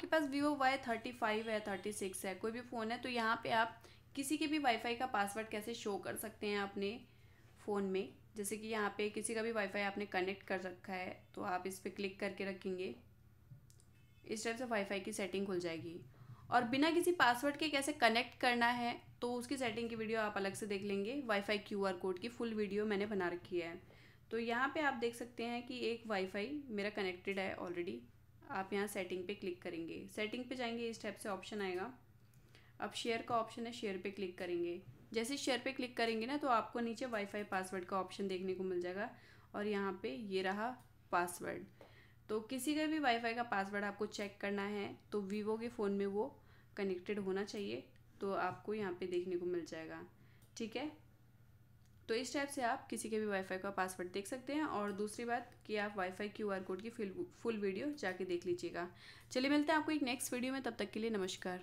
आपके पास Vivo Y thirty five है थर्टी सिक्स है कोई भी फ़ोन है तो यहाँ पे आप किसी के भी वाईफाई का पासवर्ड कैसे शो कर सकते हैं अपने फ़ोन में जैसे कि यहाँ पे किसी का भी वाईफाई आपने कनेक्ट कर रखा है तो आप इस पर क्लिक करके रखेंगे इस टाइप से वाईफाई की सेटिंग खुल जाएगी और बिना किसी पासवर्ड के कैसे कनेक्ट करना है तो उसकी सेटिंग की वीडियो आप अलग से देख लेंगे वाईफाई क्यूआर कोड की फुल वीडियो मैंने बना रखी है तो यहाँ पे आप देख सकते हैं कि एक वाईफाई मेरा कनेक्टेड है ऑलरेडी आप यहाँ सेटिंग पे क्लिक करेंगे सेटिंग पे जाएंगे इस टाइप से ऑप्शन आएगा अब शेयर का ऑप्शन है शेयर पे क्लिक करेंगे जैसे शेयर पे क्लिक करेंगे ना तो आपको नीचे वाईफाई पासवर्ड का ऑप्शन देखने को मिल जाएगा और यहाँ पे ये रहा पासवर्ड तो किसी का भी वाईफाई का पासवर्ड आपको चेक करना है तो वीवो के फ़ोन में वो कनेक्टेड होना चाहिए तो आपको यहाँ पे देखने को मिल जाएगा ठीक है तो इस टाइप से आप किसी के भी वाईफाई का पासवर्ड देख सकते हैं और दूसरी बात कि आप वाईफाई क्यूआर कोड की फुल वीडियो जाके देख लीजिएगा चलिए मिलते हैं आपको एक नेक्स्ट वीडियो में तब तक के लिए नमस्कार